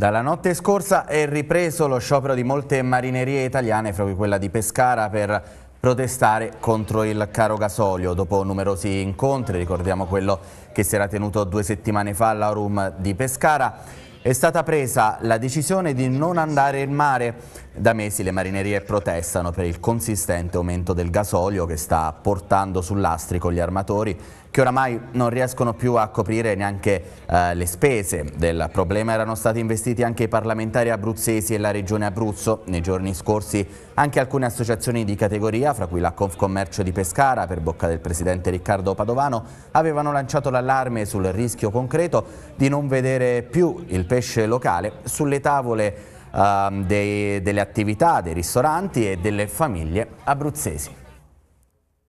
Dalla notte scorsa è ripreso lo sciopero di molte marinerie italiane, fra cui quella di Pescara, per protestare contro il caro gasolio. Dopo numerosi incontri, ricordiamo quello che si era tenuto due settimane fa all'Aurum di Pescara, è stata presa la decisione di non andare in mare. Da mesi le marinerie protestano per il consistente aumento del gasolio che sta portando sull'astrico gli armatori che oramai non riescono più a coprire neanche eh, le spese del problema. Erano stati investiti anche i parlamentari abruzzesi e la regione Abruzzo. Nei giorni scorsi anche alcune associazioni di categoria, fra cui la Confcommercio di Pescara, per bocca del presidente Riccardo Padovano, avevano lanciato l'allarme sul rischio concreto di non vedere più il pesce locale sulle tavole eh, dei, delle attività, dei ristoranti e delle famiglie abruzzesi.